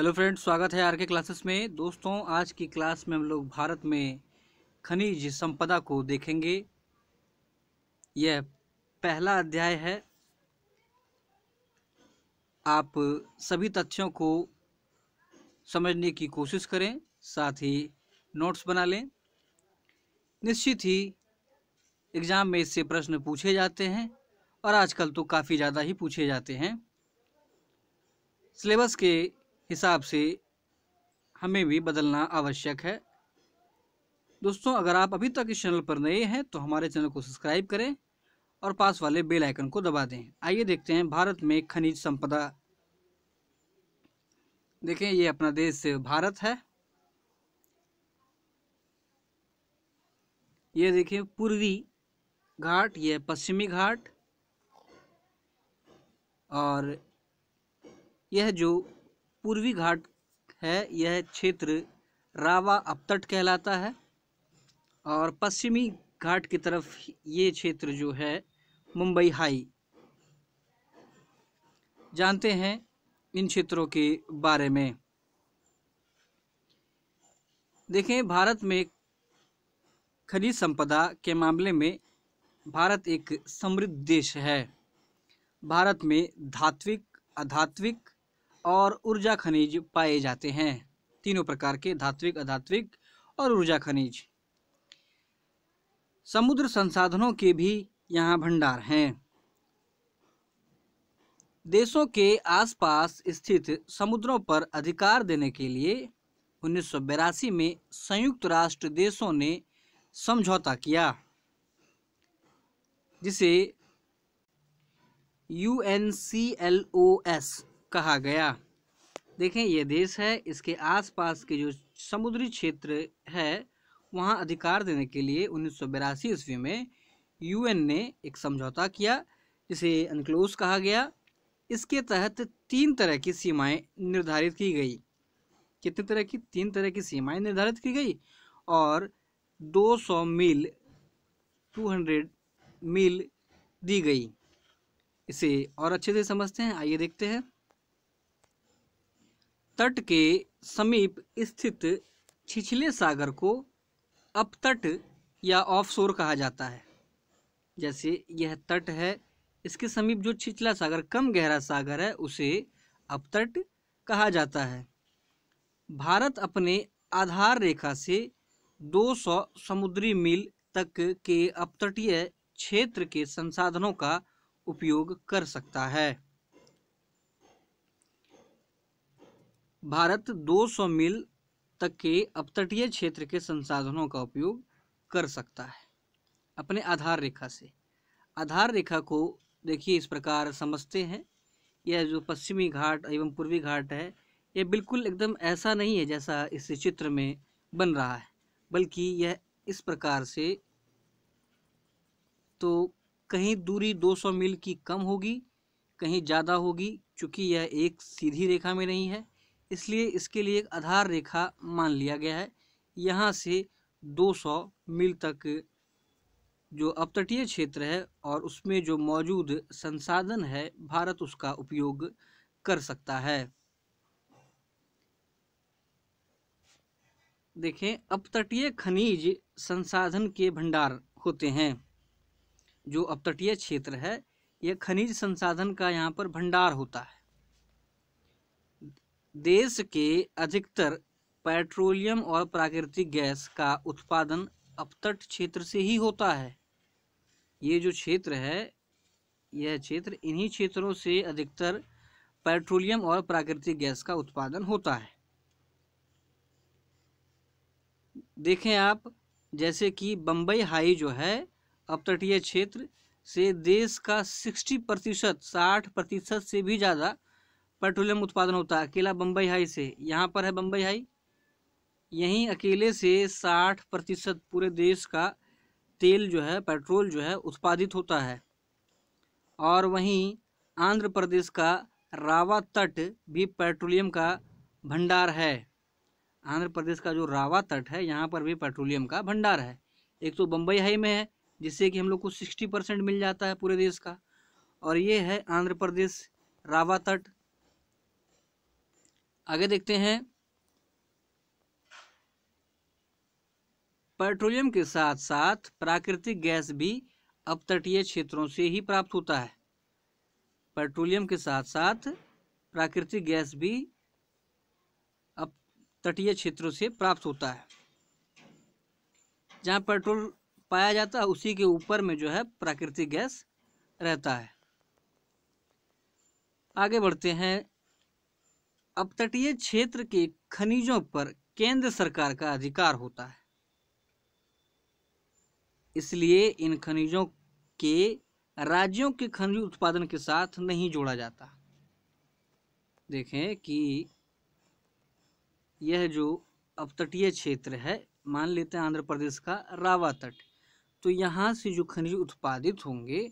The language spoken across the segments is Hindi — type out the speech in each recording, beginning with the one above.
हेलो फ्रेंड्स स्वागत है आरके क्लासेस में दोस्तों आज की क्लास में हम लोग भारत में खनिज संपदा को देखेंगे यह पहला अध्याय है आप सभी तथ्यों को समझने की कोशिश करें साथ ही नोट्स बना लें निश्चित ही एग्ज़ाम में इससे प्रश्न पूछे जाते हैं और आजकल तो काफ़ी ज़्यादा ही पूछे जाते हैं सिलेबस के हिसाब से हमें भी बदलना आवश्यक है दोस्तों अगर आप अभी तक इस चैनल पर नए हैं तो हमारे चैनल को सब्सक्राइब करें और पास वाले बेल आइकन को दबा दें आइए देखते हैं भारत में खनिज संपदा देखें ये अपना देश भारत है ये देखें पूर्वी घाट ये पश्चिमी घाट और यह जो पूर्वी घाट है यह क्षेत्र रावा अपतट कहलाता है और पश्चिमी घाट की तरफ ये क्षेत्र जो है मुंबई हाई जानते हैं इन क्षेत्रों के बारे में देखें भारत में खनिज संपदा के मामले में भारत एक समृद्ध देश है भारत में धात्विक अधात्विक और ऊर्जा खनिज पाए जाते हैं तीनों प्रकार के धात्विक अधात्विक और ऊर्जा खनिज समुद्र संसाधनों के भी यहाँ भंडार हैं देशों के आसपास स्थित समुद्रों पर अधिकार देने के लिए उन्नीस में संयुक्त राष्ट्र देशों ने समझौता किया जिसे यू एस कहा गया देखें ये देश है इसके आसपास के जो समुद्री क्षेत्र है वहाँ अधिकार देने के लिए उन्नीस सौ ईस्वी में यूएन ने एक समझौता किया जिसे अनक्लोज कहा गया इसके तहत तीन तरह की सीमाएं निर्धारित की गई कितने तरह की तीन तरह की सीमाएं निर्धारित की गई और 200 मील 200 मील दी गई इसे और अच्छे से समझते हैं आइए देखते हैं तट के समीप स्थित छिछले सागर को अपतट या ऑफशोर कहा जाता है जैसे यह तट है इसके समीप जो छिछला सागर कम गहरा सागर है उसे अपतट कहा जाता है भारत अपने आधार रेखा से 200 समुद्री मील तक के अपतटीय क्षेत्र के संसाधनों का उपयोग कर सकता है भारत 200 मील तक के अपतटीय क्षेत्र के संसाधनों का उपयोग कर सकता है अपने आधार रेखा से आधार रेखा को देखिए इस प्रकार समझते हैं यह जो पश्चिमी घाट एवं पूर्वी घाट है यह बिल्कुल एकदम ऐसा नहीं है जैसा इस चित्र में बन रहा है बल्कि यह इस प्रकार से तो कहीं दूरी 200 मील की कम होगी कहीं ज़्यादा होगी क्योंकि यह एक सीधी रेखा में नहीं है इसलिए इसके लिए एक आधार रेखा मान लिया गया है यहाँ से 200 मील तक जो अपतटीय क्षेत्र है और उसमें जो मौजूद संसाधन है भारत उसका उपयोग कर सकता है देखें अपतटीय खनिज संसाधन के भंडार होते हैं जो अपतटीय क्षेत्र है यह खनिज संसाधन का यहाँ पर भंडार होता है देश के अधिकतर पेट्रोलियम और प्राकृतिक गैस का उत्पादन अपतट क्षेत्र से ही होता है ये जो क्षेत्र है यह क्षेत्र इन्हीं क्षेत्रों से अधिकतर पेट्रोलियम और प्राकृतिक गैस का उत्पादन होता है देखें आप जैसे कि बम्बई हाई जो है अपतटीय क्षेत्र से देश का 60 प्रतिशत साठ प्रतिशत से भी ज़्यादा पेट्रोलियम उत्पादन होता है अकेला बम्बई हाई से यहाँ पर है बम्बई हाई यहीं अकेले से साठ प्रतिशत पूरे देश का तेल जो है पेट्रोल जो है उत्पादित होता है और वहीं आंध्र प्रदेश का रावा तट भी पेट्रोलियम का भंडार है आंध्र प्रदेश का जो रावा तट है यहाँ पर भी पेट्रोलियम का भंडार है एक तो बम्बई हाई में है जिससे कि हम लोग को सिक्सटी परसेंट मिल जाता है पूरे देश का और ये है आंध्र प्रदेश रावा तट आगे देखते हैं पेट्रोलियम के साथ साथ प्राकृतिक गैस भी अपतटीय क्षेत्रों से ही प्राप्त होता है पेट्रोलियम के साथ साथ प्राकृतिक गैस भी अब तटीय क्षेत्रों से प्राप्त होता है जहाँ पेट्रोल पाया जाता है उसी के ऊपर में जो है प्राकृतिक गैस रहता है आगे बढ़ते हैं अपतटीय क्षेत्र के खनिजों पर केंद्र सरकार का अधिकार होता है इसलिए इन खनिजों के राज्यों के खनिज उत्पादन के साथ नहीं जोड़ा जाता देखें कि यह जो अपतटीय क्षेत्र है मान लेते हैं आंध्र प्रदेश का रावा तट तो यहाँ से जो खनिज उत्पादित होंगे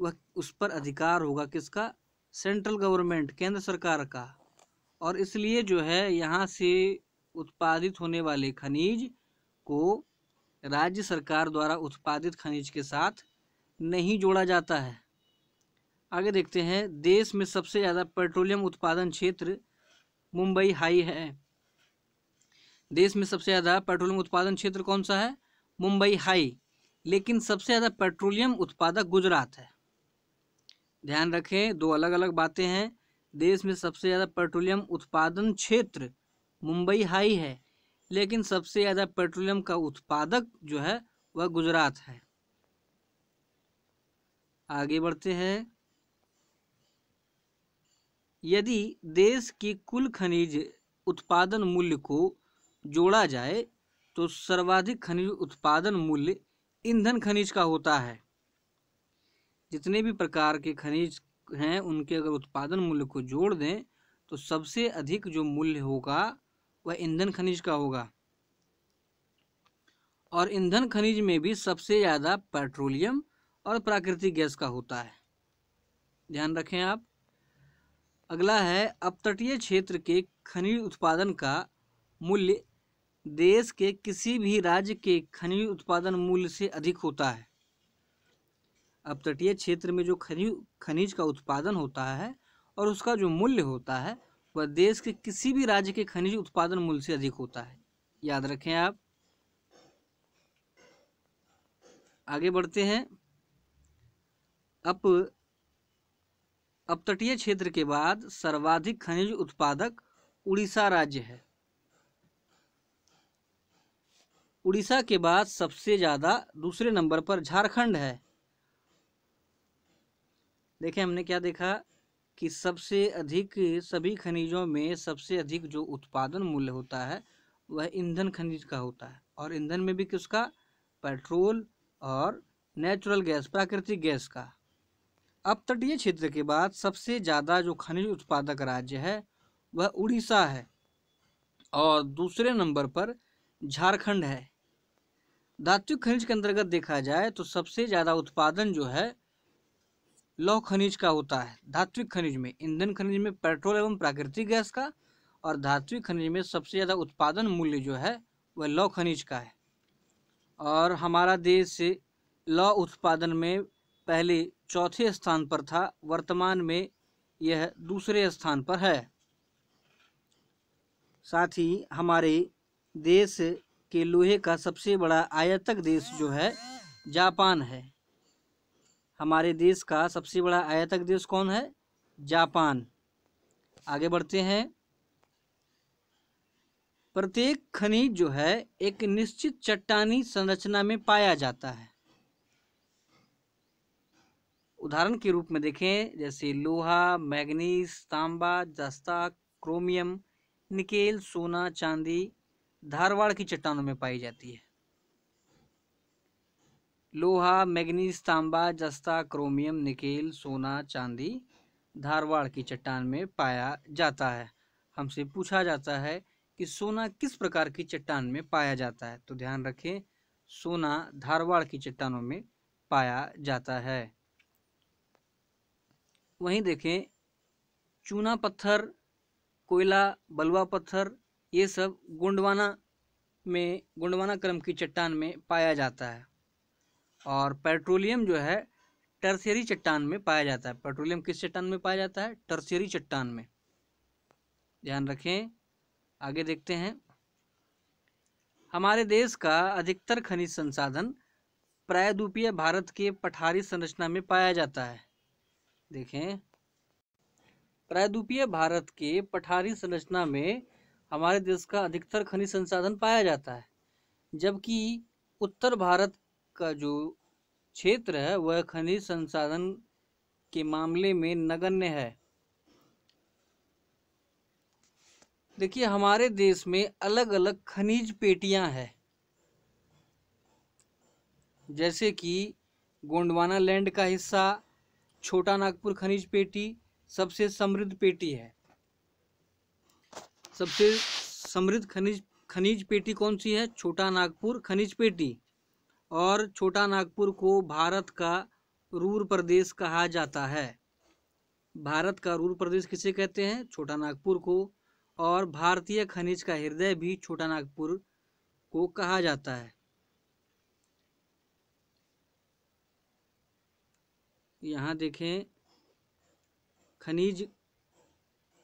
वह उस पर अधिकार होगा किसका सेंट्रल गवर्नमेंट केंद्र सरकार का और इसलिए जो है यहाँ से उत्पादित होने वाले खनिज को राज्य सरकार द्वारा उत्पादित खनिज के साथ नहीं जोड़ा जाता है आगे देखते हैं देश में सबसे ज़्यादा पेट्रोलियम उत्पादन क्षेत्र मुंबई हाई है देश में सबसे ज़्यादा पेट्रोलियम उत्पादन क्षेत्र कौन सा है मुंबई हाई लेकिन सबसे ज़्यादा पेट्रोलियम उत्पादक गुजरात है ध्यान रखें दो अलग अलग बातें हैं देश में सबसे ज़्यादा पेट्रोलियम उत्पादन क्षेत्र मुंबई हाई है लेकिन सबसे ज़्यादा पेट्रोलियम का उत्पादक जो है वह गुजरात है आगे बढ़ते हैं यदि देश की कुल खनिज उत्पादन मूल्य को जोड़ा जाए तो सर्वाधिक खनिज उत्पादन मूल्य ईंधन खनिज का होता है जितने भी प्रकार के खनिज हैं उनके अगर उत्पादन मूल्य को जोड़ दें तो सबसे अधिक जो मूल्य होगा वह ईंधन खनिज का होगा और ईंधन खनिज में भी सबसे ज़्यादा पेट्रोलियम और प्राकृतिक गैस का होता है ध्यान रखें आप अगला है अपतटीय क्षेत्र के खनिज उत्पादन का मूल्य देश के किसी भी राज्य के खनिज उत्पादन मूल्य से अधिक होता है अपतटीय क्षेत्र में जो खनिज खनिज का उत्पादन होता है और उसका जो मूल्य होता है वह देश के किसी भी राज्य के खनिज उत्पादन मूल्य से अधिक होता है याद रखें आप आगे बढ़ते हैं अप अपतटीय क्षेत्र के बाद सर्वाधिक खनिज उत्पादक उड़ीसा राज्य है उड़ीसा के बाद सबसे ज़्यादा दूसरे नंबर पर झारखंड है देखिए हमने क्या देखा कि सबसे अधिक सभी खनिजों में सबसे अधिक जो उत्पादन मूल्य होता है वह ईंधन खनिज का होता है और ईंधन में भी किसका पेट्रोल और नेचुरल गैस प्राकृतिक गैस का अब तटीय क्षेत्र के बाद सबसे ज़्यादा जो खनिज उत्पादक राज्य है वह उड़ीसा है और दूसरे नंबर पर झारखंड है धातु खनिज के अंतर्गत देखा जाए तो सबसे ज़्यादा उत्पादन जो है लौह खनिज का होता है धात्विक खनिज में ईंधन खनिज में पेट्रोल एवं प्राकृतिक गैस का और धात्विक खनिज में सबसे ज़्यादा उत्पादन मूल्य जो है वह लौह खनिज का है और हमारा देश लौह उत्पादन में पहले चौथे स्थान पर था वर्तमान में यह दूसरे स्थान पर है साथ ही हमारे देश के लोहे का सबसे बड़ा आयातक देश जो है जापान है हमारे देश का सबसे बड़ा आयातक देश कौन है जापान आगे बढ़ते हैं प्रत्येक खनिज जो है एक निश्चित चट्टानी संरचना में पाया जाता है उदाहरण के रूप में देखें जैसे लोहा मैग्नीज तांबा जस्ता क्रोमियम निकेल सोना चांदी धारवाड़ की चट्टानों में पाई जाती है लोहा मैग्नीज तांबा जस्ता क्रोमियम निकेल सोना चांदी धारवाड़ की चट्टान में पाया जाता है हमसे पूछा जाता है कि सोना किस प्रकार की चट्टान में पाया जाता है तो ध्यान रखें सोना धारवाड़ की चट्टानों में पाया जाता है वहीं देखें चूना पत्थर कोयला बलुआ पत्थर ये सब गुंडवाना में गुंडवाना क्रम की चट्टान में पाया जाता है और पेट्रोलियम जो है टर्सियरी चट्टान में पाया जाता है पेट्रोलियम किस चट्टान में पाया जाता है टर्सियरी चट्टान में ध्यान रखें आगे देखते हैं हमारे देश का अधिकतर खनिज संसाधन प्रायद्वीपीय भारत के पठारी संरचना में पाया जाता है देखें प्रायद्वीपीय भारत के पठारी संरचना में हमारे देश का अधिकतर खनिज संसाधन पाया जाता है जबकि उत्तर भारत का जो क्षेत्र है वह खनिज संसाधन के मामले में नगण्य है देखिए हमारे देश में अलग अलग खनिज पेटियां हैं जैसे कि गोंडवाना लैंड का हिस्सा छोटा नागपुर खनिज पेटी सबसे समृद्ध पेटी है सबसे समृद्ध खनिज खनिज पेटी कौन सी है छोटा नागपुर खनिज पेटी और छोटा नागपुर को भारत का रूर प्रदेश कहा जाता है भारत का रूर प्रदेश किसे कहते हैं छोटा नागपुर को और भारतीय खनिज का हृदय भी छोटा नागपुर को कहा जाता है यहाँ देखें खनिज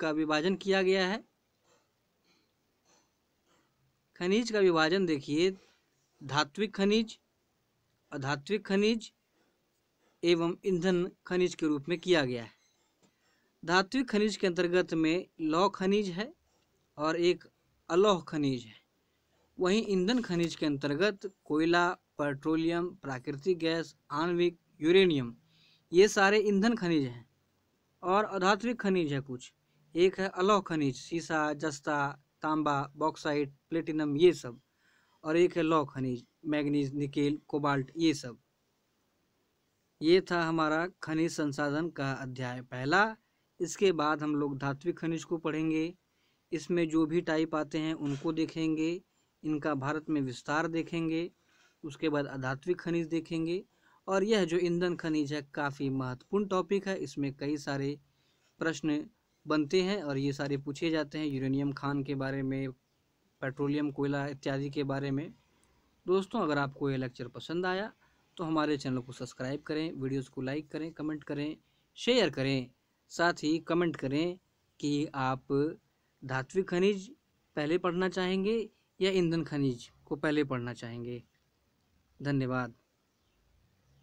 का विभाजन किया गया है खनिज का विभाजन देखिए धात्विक खनिज अधात्विक खनिज एवं ईंधन खनिज के रूप में किया गया है धात्विक खनिज के अंतर्गत में लौह खनिज है और एक अलौह खनिज है वहीं ईंधन खनिज के अंतर्गत कोयला पेट्रोलियम प्राकृतिक गैस आणविक यूरेनियम ये सारे ईंधन खनिज हैं और अधात्विक खनिज है कुछ एक है अलौह खनिज सीसा जस्ता तांबा बॉक्साइट प्लेटिनम ये सब और एक है लौह खनिज मैग्नीज निकेल कोबाल्ट ये सब ये था हमारा खनिज संसाधन का अध्याय पहला इसके बाद हम लोग धात्विक खनिज को पढ़ेंगे इसमें जो भी टाइप आते हैं उनको देखेंगे इनका भारत में विस्तार देखेंगे उसके बाद अधात्विक खनिज देखेंगे और यह जो ईंधन खनिज है काफ़ी महत्वपूर्ण टॉपिक है इसमें कई सारे प्रश्न बनते हैं और ये सारे पूछे जाते हैं यूरेनियम खान के बारे में पेट्रोलियम कोयला इत्यादि के बारे में दोस्तों अगर आपको ये लेक्चर पसंद आया तो हमारे चैनल को सब्सक्राइब करें वीडियोस को लाइक करें कमेंट करें शेयर करें साथ ही कमेंट करें कि आप धात्विक खनिज पहले पढ़ना चाहेंगे या ईंधन खनिज को पहले पढ़ना चाहेंगे धन्यवाद